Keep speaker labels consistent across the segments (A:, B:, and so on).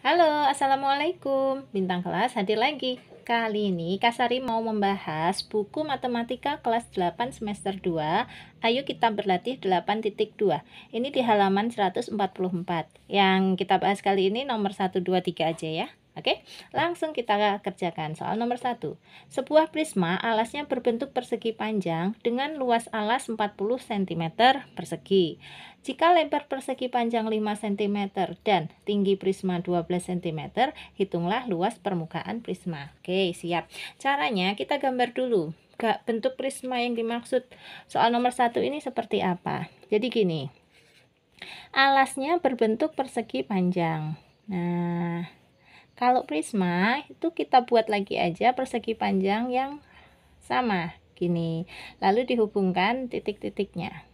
A: Halo, Assalamualaikum. Bintang kelas hadir lagi. Kali ini Kasari mau membahas buku matematika kelas 8 semester 2. Ayo kita berlatih 8.2. Ini di halaman 144. Yang kita bahas kali ini nomor tiga aja ya. Oke, langsung kita kerjakan soal nomor satu. Sebuah prisma alasnya berbentuk persegi panjang dengan luas alas 40 cm persegi. Jika lebar persegi panjang 5 cm dan tinggi prisma 12 cm, hitunglah luas permukaan prisma. Oke, siap. Caranya kita gambar dulu bentuk prisma yang dimaksud soal nomor satu ini seperti apa. Jadi gini, alasnya berbentuk persegi panjang. Nah, kalau prisma itu kita buat lagi aja persegi panjang yang sama gini. Lalu dihubungkan titik-titiknya.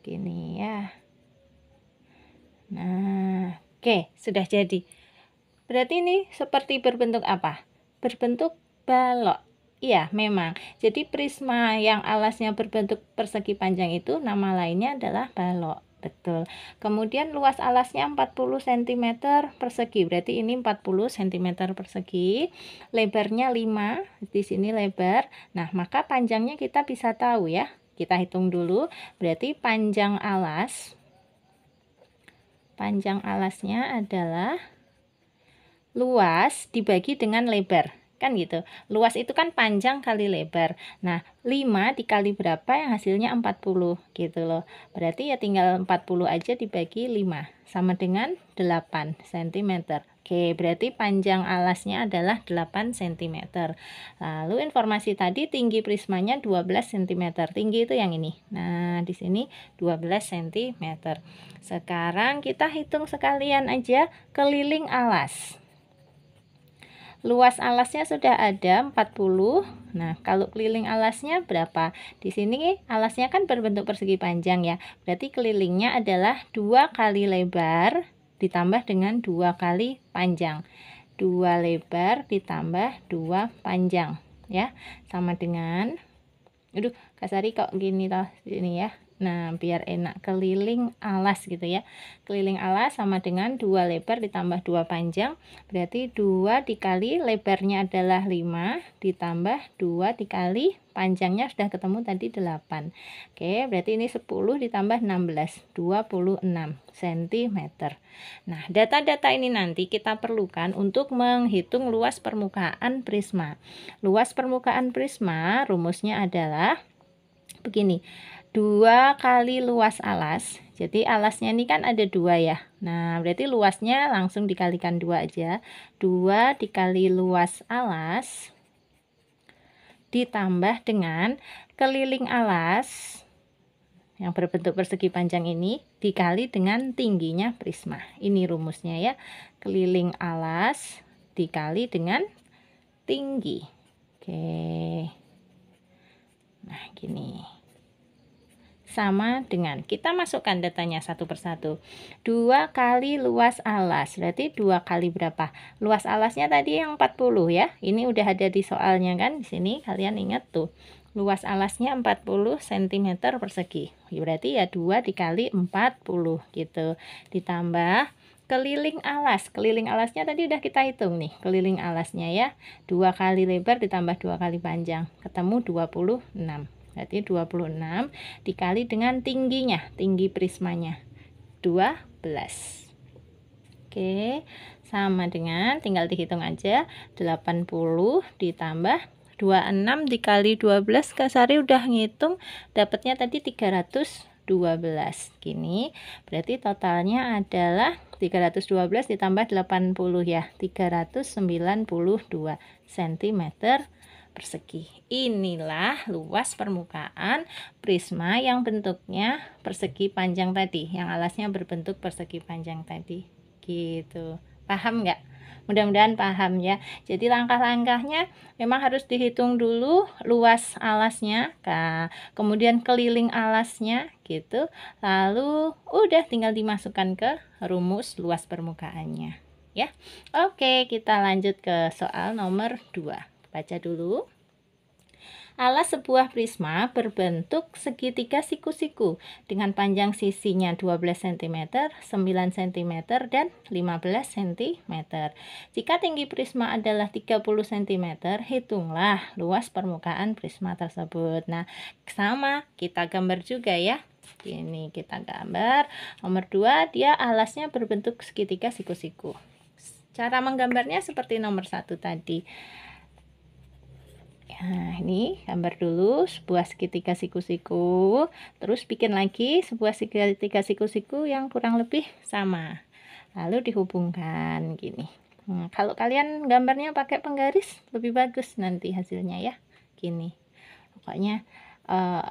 A: Gini ya. Nah, oke, sudah jadi. Berarti ini seperti berbentuk apa? Berbentuk balok. Iya, memang. Jadi prisma yang alasnya berbentuk persegi panjang itu nama lainnya adalah balok betul. Kemudian luas alasnya 40 cm persegi. Berarti ini 40 cm persegi. Lebarnya 5. Di sini lebar. Nah, maka panjangnya kita bisa tahu ya. Kita hitung dulu. Berarti panjang alas panjang alasnya adalah luas dibagi dengan lebar kan gitu luas itu kan panjang kali lebar nah 5 dikali berapa yang hasilnya 40 gitu loh berarti ya tinggal 40 aja dibagi 5 sama dengan 8 cm Oke, berarti panjang alasnya adalah 8 cm. Lalu informasi tadi tinggi prismanya 12 cm. Tinggi itu yang ini. Nah, di sini 12 cm. Sekarang kita hitung sekalian aja keliling alas. Luas alasnya sudah ada 40. Nah, kalau keliling alasnya berapa? Di sini alasnya kan berbentuk persegi panjang ya. Berarti kelilingnya adalah dua kali lebar ditambah dengan dua kali panjang. Dua lebar ditambah dua panjang ya. Sama dengan Aduh, Kasari kok gini toh ini ya. Nah, biar enak keliling alas gitu ya. Keliling alas sama dengan dua lebar ditambah dua panjang. Berarti dua dikali lebarnya adalah 5 ditambah dua dikali panjangnya sudah ketemu tadi 8. Oke, berarti ini 10 ditambah 16, 26 cm. Nah, data-data ini nanti kita perlukan untuk menghitung luas permukaan prisma. Luas permukaan prisma rumusnya adalah begini dua kali luas alas. Jadi alasnya ini kan ada dua ya. Nah, berarti luasnya langsung dikalikan dua aja. dua dikali luas alas ditambah dengan keliling alas yang berbentuk persegi panjang ini dikali dengan tingginya prisma. Ini rumusnya ya. Keliling alas dikali dengan tinggi. Oke. Nah, gini sama dengan kita masukkan datanya satu persatu. dua kali luas alas. Berarti dua kali berapa? Luas alasnya tadi yang 40 ya. Ini udah ada di soalnya kan di sini kalian ingat tuh. Luas alasnya 40 cm persegi. Berarti ya dua dikali 40 gitu. Ditambah keliling alas. Keliling alasnya tadi udah kita hitung nih, keliling alasnya ya. dua kali lebar ditambah dua kali panjang, ketemu 26. Berarti 26 dikali dengan tingginya, tinggi prismanya. 12. Oke, sama dengan tinggal dihitung aja 80 ditambah 26 dikali 12 Kak Sari udah ngitung dapatnya tadi 312 gini berarti totalnya adalah 312 ditambah 80 ya 392 cm persegi. Inilah luas permukaan prisma yang bentuknya persegi panjang tadi, yang alasnya berbentuk persegi panjang tadi. Gitu. Paham nggak? Mudah-mudahan paham ya. Jadi langkah-langkahnya memang harus dihitung dulu luas alasnya, kemudian keliling alasnya gitu. Lalu udah tinggal dimasukkan ke rumus luas permukaannya ya. Oke, kita lanjut ke soal nomor 2. Baca dulu. Alas sebuah prisma berbentuk segitiga siku-siku dengan panjang sisinya 12 cm, 9 cm, dan 15 cm. Jika tinggi prisma adalah 30 cm, hitunglah luas permukaan prisma tersebut. Nah, sama kita gambar juga ya. Ini kita gambar. Nomor 2, dia alasnya berbentuk segitiga siku-siku. Cara menggambarnya seperti nomor satu tadi. Nah, ini gambar dulu sebuah segitiga siku-siku, terus bikin lagi sebuah segitiga siku-siku yang kurang lebih sama. Lalu dihubungkan gini. Nah, kalau kalian gambarnya pakai penggaris lebih bagus nanti hasilnya ya. Gini. Pokoknya uh,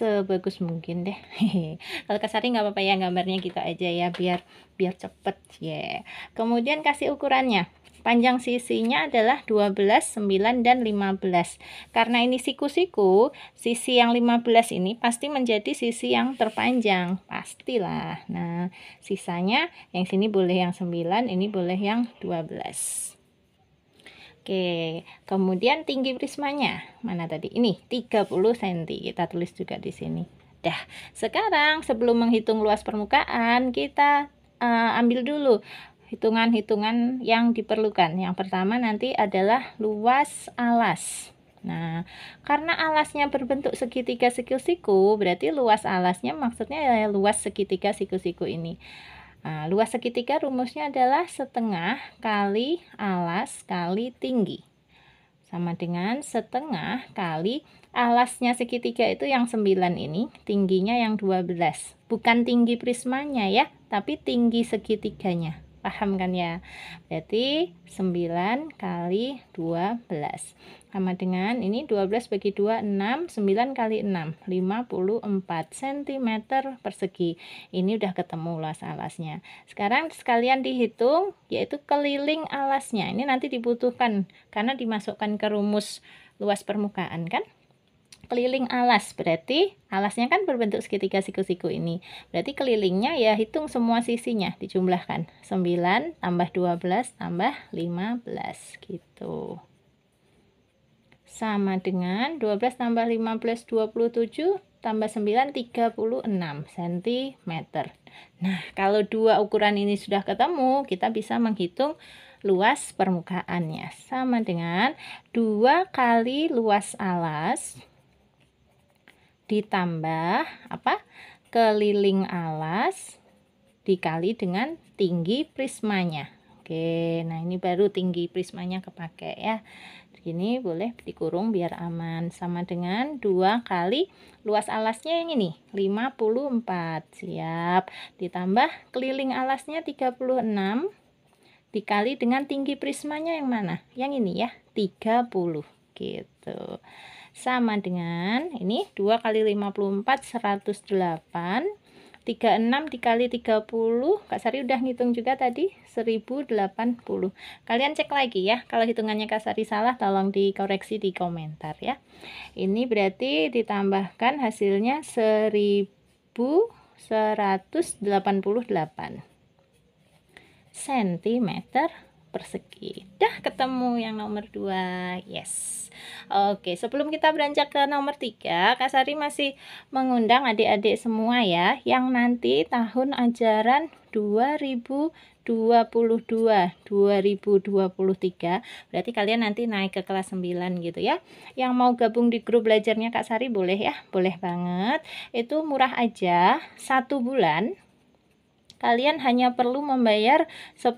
A: sebagus mungkin deh. Kalau kesari nggak apa-apa ya gambarnya gitu aja ya biar biar cepet ya. Yeah. Kemudian kasih ukurannya Panjang sisinya adalah 12, 9, dan 15. Karena ini siku-siku, sisi yang 15 ini pasti menjadi sisi yang terpanjang. Pastilah. Nah, sisanya yang sini boleh yang 9, ini boleh yang 12. Oke, kemudian tinggi prismanya mana tadi? Ini 30 cm. Kita tulis juga di sini. Dah. Sekarang sebelum menghitung luas permukaan, kita uh, ambil dulu hitungan-hitungan yang diperlukan. Yang pertama nanti adalah luas alas. Nah, karena alasnya berbentuk segitiga siku-siku, berarti luas alasnya maksudnya ya luas segitiga siku-siku ini. Nah, luas segitiga rumusnya adalah setengah kali alas kali tinggi. Sama dengan setengah kali alasnya segitiga itu yang 9 ini, tingginya yang 12. Bukan tinggi prismanya ya, tapi tinggi segitiganya paham kan ya berarti 9 kali 12 sama dengan ini 12 bagi 2 6 9 kali 6 54 cm persegi ini udah ketemu luas alasnya sekarang sekalian dihitung yaitu keliling alasnya ini nanti dibutuhkan karena dimasukkan ke rumus luas permukaan kan keliling alas berarti alasnya kan berbentuk segitiga siku-siku ini berarti kelilingnya ya hitung semua sisinya dijumlahkan 9 tambah 12 tambah 15 gitu sama dengan 12 tambah 15 27 tambah 9 36 cm nah kalau dua ukuran ini sudah ketemu kita bisa menghitung luas permukaannya sama dengan dua kali luas alas ditambah apa keliling alas dikali dengan tinggi prismanya Oke, nah ini baru tinggi prismanya kepake ya. ini boleh dikurung biar aman. Sama dengan dua kali luas alasnya yang ini, 54. Siap. Ditambah keliling alasnya 36 dikali dengan tinggi prismanya yang mana? Yang ini ya, 30 gitu sama dengan ini 2 kali 54 108 36 dikali 30 Kak Sari udah ngitung juga tadi 1080 kalian cek lagi ya kalau hitungannya Kak Sari salah tolong dikoreksi di komentar ya ini berarti ditambahkan hasilnya 1188 cm persegi dah ketemu yang nomor 2 yes oke sebelum kita beranjak ke nomor 3 Sari masih mengundang adik-adik semua ya yang nanti tahun ajaran 2022 2023 berarti kalian nanti naik ke kelas 9 gitu ya yang mau gabung di grup belajarnya Kak Sari boleh ya boleh banget itu murah aja satu bulan kalian hanya perlu membayar 10.000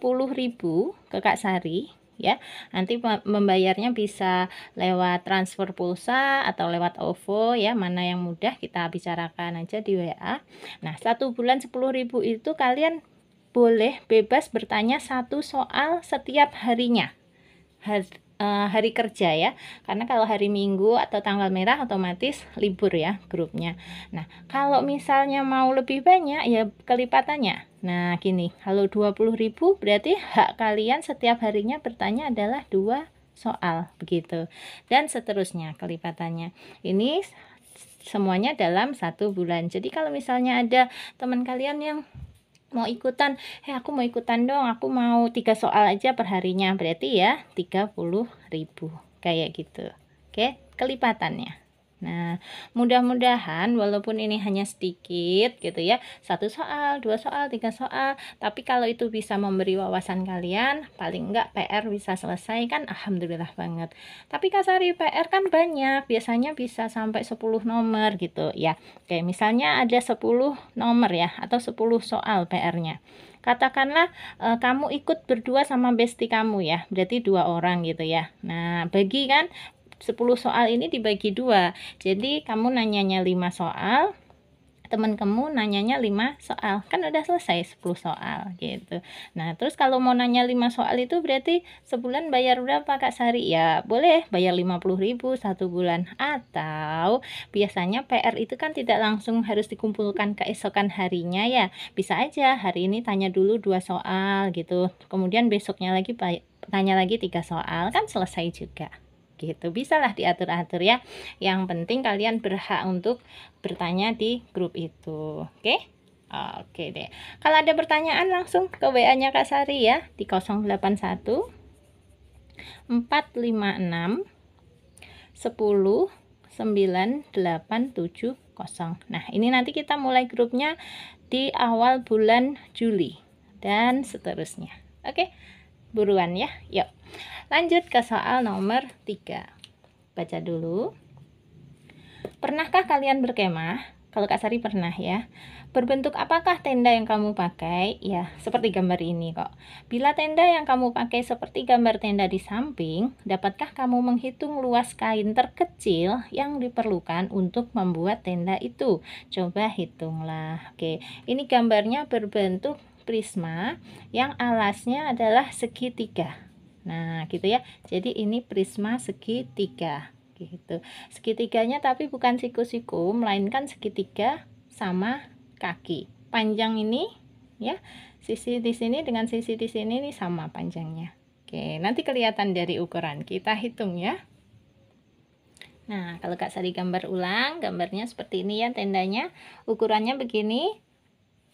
A: ke Kak Sari ya. Nanti membayarnya bisa lewat transfer pulsa atau lewat OVO ya, mana yang mudah kita bicarakan aja di WA. Nah, satu bulan 10.000 itu kalian boleh bebas bertanya satu soal setiap harinya. Eh, hari kerja ya karena kalau hari minggu atau tanggal merah otomatis libur ya grupnya nah kalau misalnya mau lebih banyak ya kelipatannya nah gini kalau ribu berarti hak kalian setiap harinya bertanya adalah dua soal begitu dan seterusnya kelipatannya ini semuanya dalam satu bulan jadi kalau misalnya ada teman kalian yang mau ikutan eh hey, aku mau ikutan dong aku mau tiga soal aja perharinya berarti ya 30.000 kayak gitu oke kelipatannya Nah, mudah-mudahan walaupun ini hanya sedikit gitu ya, satu soal, dua soal, tiga soal, tapi kalau itu bisa memberi wawasan kalian, paling enggak PR bisa selesai kan alhamdulillah banget. Tapi kasari PR kan banyak, biasanya bisa sampai 10 nomor gitu ya. Kayak misalnya ada 10 nomor ya atau 10 soal PR-nya katakanlah e, kamu ikut berdua sama besti kamu ya berarti dua orang gitu ya nah bagi kan 10 soal ini dibagi dua jadi kamu nanyanya 5 soal teman kamu nanyanya 5 soal kan udah selesai 10 soal gitu nah terus kalau mau nanya 5 soal itu berarti sebulan bayar berapa Kak Sari ya boleh bayar 50 ribu satu bulan atau biasanya PR itu kan tidak langsung harus dikumpulkan keesokan harinya ya bisa aja hari ini tanya dulu dua soal gitu kemudian besoknya lagi tanya lagi tiga soal kan selesai juga gitu bisa lah diatur-atur ya yang penting kalian berhak untuk bertanya di grup itu oke okay? Oke deh. Kalau ada pertanyaan langsung ke WA-nya Kak Sari ya di 081 456 10 9870. Nah, ini nanti kita mulai grupnya di awal bulan Juli dan seterusnya. Oke. Buruan ya, yuk. Lanjut ke soal nomor 3. Baca dulu. Pernahkah kalian berkemah? Kalau Kak Sari pernah ya. Berbentuk apakah tenda yang kamu pakai? Ya, seperti gambar ini kok. Bila tenda yang kamu pakai seperti gambar tenda di samping, dapatkah kamu menghitung luas kain terkecil yang diperlukan untuk membuat tenda itu? Coba hitunglah. Oke, ini gambarnya berbentuk prisma yang alasnya adalah segitiga. Nah, gitu ya. Jadi ini prisma segitiga gitu. Segitiganya tapi bukan siku-siku, melainkan segitiga sama kaki. Panjang ini ya. Sisi di sini dengan sisi di sini ini sama panjangnya. Oke, nanti kelihatan dari ukuran. Kita hitung ya. Nah, kalau Kak Sari gambar ulang, gambarnya seperti ini ya tendanya. Ukurannya begini,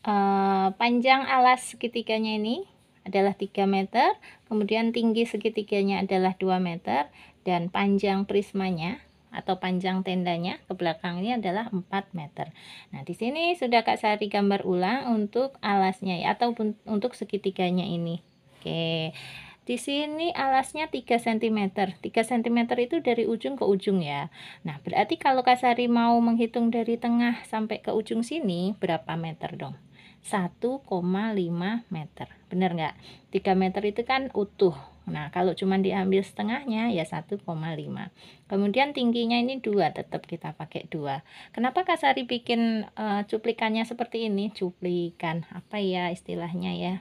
A: Eh, panjang alas segitiganya ini adalah 3 meter, kemudian tinggi segitiganya adalah 2 meter, dan panjang prismanya atau panjang tendanya ke belakang ini adalah 4 meter. Nah, di sini sudah Kak Sari gambar ulang untuk alasnya ya, atau untuk segitiganya ini. Oke. Di sini alasnya 3 cm. 3 cm itu dari ujung ke ujung ya. Nah, berarti kalau Kak Sari mau menghitung dari tengah sampai ke ujung sini berapa meter dong? 1,5 meter. Benar nggak? 3 meter itu kan utuh. Nah, kalau cuma diambil setengahnya ya 1,5. Kemudian tingginya ini dua, tetap kita pakai dua. Kenapa Kasari bikin uh, cuplikannya seperti ini? Cuplikan apa ya istilahnya ya?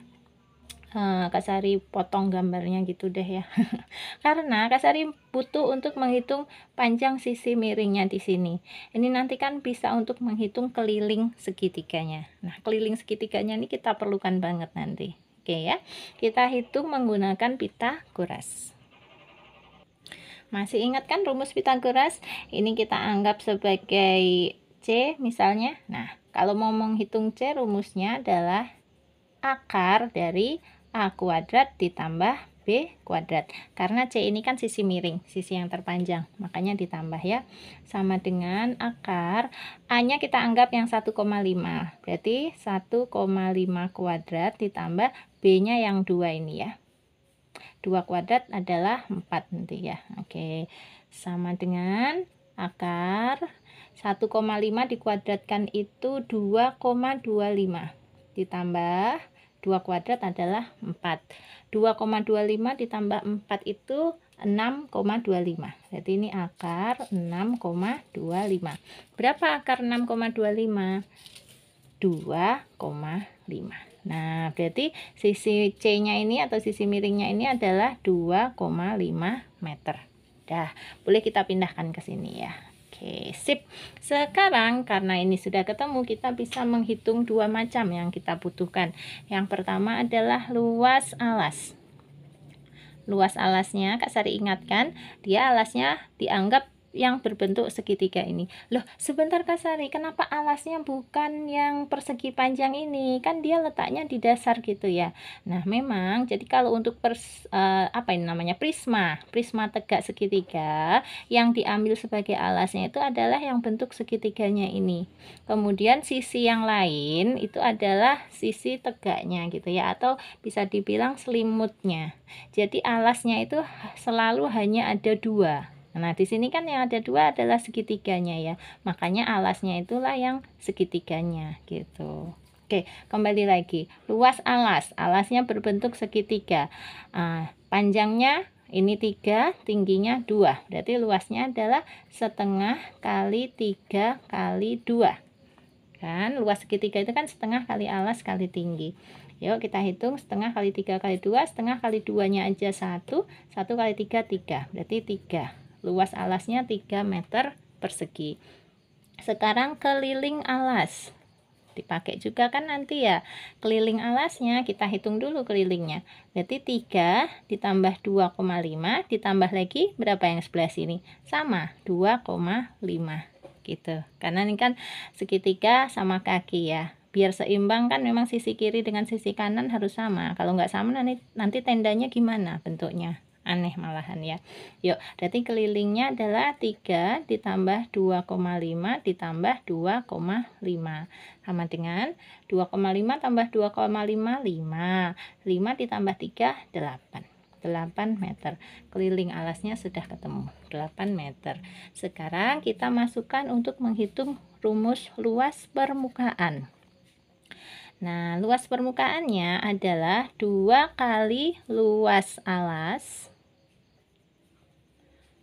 A: Kasari eh, Kak Sari potong gambarnya gitu deh ya. Karena Kak Sari butuh untuk menghitung panjang sisi miringnya di sini. Ini nanti kan bisa untuk menghitung keliling segitiganya. Nah, keliling segitiganya ini kita perlukan banget nanti. Oke ya. Kita hitung menggunakan pita kuras. Masih ingat kan rumus Pitagoras? Ini kita anggap sebagai C misalnya. Nah, kalau mau menghitung C rumusnya adalah akar dari A kuadrat ditambah B kuadrat. Karena C ini kan sisi miring, sisi yang terpanjang, makanya ditambah ya. Sama dengan akar, A-nya kita anggap yang 1,5. Berarti 1,5 kuadrat ditambah B-nya yang 2 ini ya. 2 kuadrat adalah 4 nanti ya. Oke, sama dengan akar 1,5 dikuadratkan itu 2,25 ditambah 2 kuadrat adalah 4. 2,25 ditambah 4 itu 6,25. Jadi ini akar 6,25. Berapa akar 6,25? 2,5. Nah, berarti sisi C-nya ini atau sisi miringnya ini adalah 2,5 meter. Dah, boleh kita pindahkan ke sini ya. Oke, sip. Sekarang karena ini sudah ketemu, kita bisa menghitung dua macam yang kita butuhkan. Yang pertama adalah luas alas. Luas alasnya, Kak Sari ingatkan, dia alasnya dianggap yang berbentuk segitiga ini. Loh, sebentar Kasari, kenapa alasnya bukan yang persegi panjang ini? Kan dia letaknya di dasar gitu ya. Nah, memang jadi kalau untuk pers, uh, apa ini namanya prisma, prisma tegak segitiga yang diambil sebagai alasnya itu adalah yang bentuk segitiganya ini. Kemudian sisi yang lain itu adalah sisi tegaknya gitu ya atau bisa dibilang selimutnya. Jadi alasnya itu selalu hanya ada dua Nah, di sini kan yang ada dua adalah segitiganya ya. Makanya alasnya itulah yang segitiganya gitu. Oke, kembali lagi. Luas alas. Alasnya berbentuk segitiga. Uh, panjangnya ini tiga, tingginya dua. Berarti luasnya adalah setengah kali tiga kali dua. Kan, luas segitiga itu kan setengah kali alas kali tinggi. Yuk kita hitung setengah kali tiga kali dua, setengah kali duanya aja satu, satu kali tiga tiga, berarti tiga. Luas alasnya 3 meter persegi. Sekarang keliling alas. Dipakai juga kan nanti ya. Keliling alasnya kita hitung dulu kelilingnya. Berarti 3 ditambah 2,5 ditambah lagi berapa yang sebelah sini? Sama, 2,5 gitu. Karena ini kan segitiga sama kaki ya biar seimbang kan memang sisi kiri dengan sisi kanan harus sama kalau nggak sama nanti nanti tendanya gimana bentuknya aneh malahan ya yuk berarti kelilingnya adalah 3 ditambah 2,5 ditambah 2,5 sama dengan 2,5 tambah 2,5 5 5 ditambah 3 8 8 meter. Keliling alasnya sudah ketemu 8 meter. Sekarang kita masukkan untuk menghitung rumus luas permukaan. Nah, luas permukaannya adalah 2 kali luas alas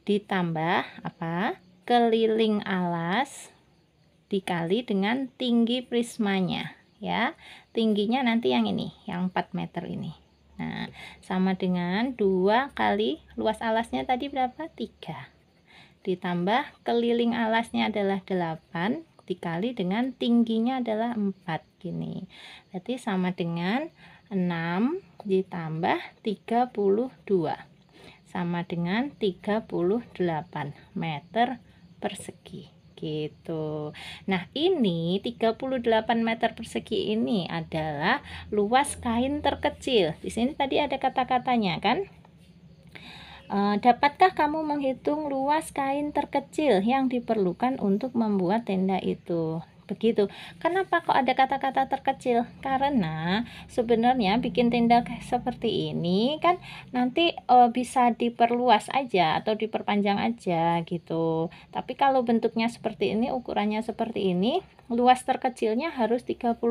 A: ditambah apa? keliling alas dikali dengan tinggi prismanya ya. Tingginya nanti yang ini, yang 4 meter ini. Nah, sama dengan dua kali luas alasnya tadi berapa? tiga Ditambah keliling alasnya adalah 8 dikali dengan tingginya adalah 4 gini. Berarti sama dengan 6 ditambah 32 sama dengan 38 meter persegi gitu. Nah, ini 38 meter persegi ini adalah luas kain terkecil. Di sini tadi ada kata-katanya kan? E, dapatkah kamu menghitung luas kain terkecil yang diperlukan untuk membuat tenda itu? begitu kenapa kok ada kata-kata terkecil karena sebenarnya bikin tenda seperti ini kan nanti uh, bisa diperluas aja atau diperpanjang aja gitu tapi kalau bentuknya seperti ini ukurannya seperti ini luas terkecilnya harus 38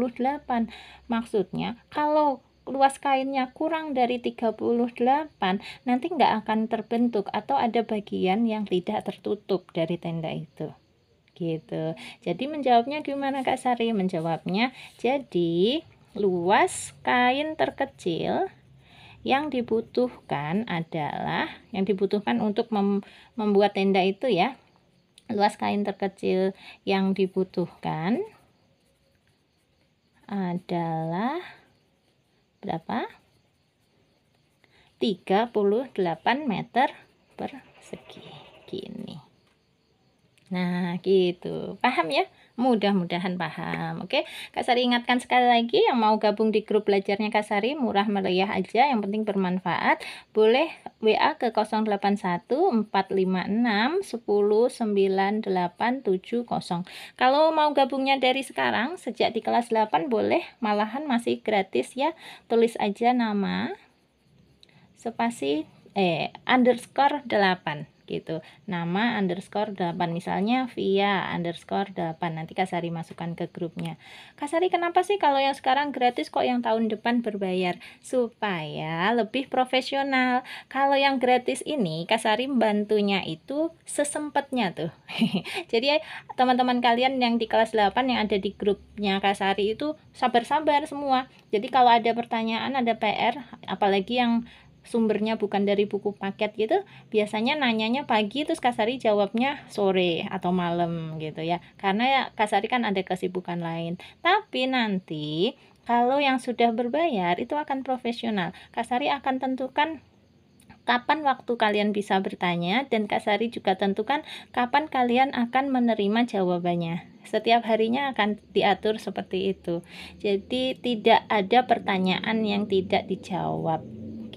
A: maksudnya kalau luas kainnya kurang dari 38 nanti nggak akan terbentuk atau ada bagian yang tidak tertutup dari tenda itu gitu jadi menjawabnya gimana Kak Sari menjawabnya jadi luas kain terkecil yang dibutuhkan adalah yang dibutuhkan untuk mem membuat tenda itu ya luas kain terkecil yang dibutuhkan adalah berapa 38 meter persegi gini Nah, gitu. Paham ya? Mudah-mudahan paham. Oke. Kak Sari ingatkan sekali lagi yang mau gabung di grup belajarnya Kak Sari murah meriah aja, yang penting bermanfaat. Boleh WA ke 081 456 Kalau mau gabungnya dari sekarang sejak di kelas 8 boleh, malahan masih gratis ya. Tulis aja nama spasi eh underscore 8 gitu nama underscore 8 misalnya via underscore 8 nanti Kasari masukkan ke grupnya Kasari kenapa sih kalau yang sekarang gratis kok yang tahun depan berbayar supaya lebih profesional kalau yang gratis ini Kasari bantunya itu sesempatnya tuh jadi teman-teman kalian yang di kelas 8 yang ada di grupnya Kasari itu sabar-sabar semua jadi kalau ada pertanyaan ada PR apalagi yang sumbernya bukan dari buku paket gitu biasanya nanyanya pagi terus Kasari jawabnya sore atau malam gitu ya karena ya Kasari kan ada kesibukan lain tapi nanti kalau yang sudah berbayar itu akan profesional Kasari akan tentukan kapan waktu kalian bisa bertanya dan Kasari juga tentukan kapan kalian akan menerima jawabannya setiap harinya akan diatur seperti itu. Jadi tidak ada pertanyaan yang tidak dijawab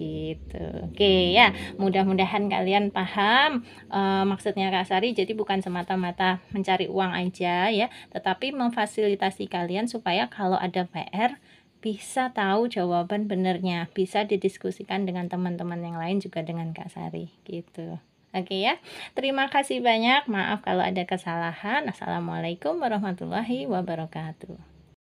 A: gitu. Oke ya, mudah-mudahan kalian paham e, maksudnya Kak Sari. Jadi bukan semata-mata mencari uang aja ya, tetapi memfasilitasi kalian supaya kalau ada PR bisa tahu jawaban benernya, bisa didiskusikan dengan teman-teman yang lain juga dengan Kak Sari gitu. Oke ya. Terima kasih banyak. Maaf kalau ada kesalahan. Assalamualaikum warahmatullahi wabarakatuh.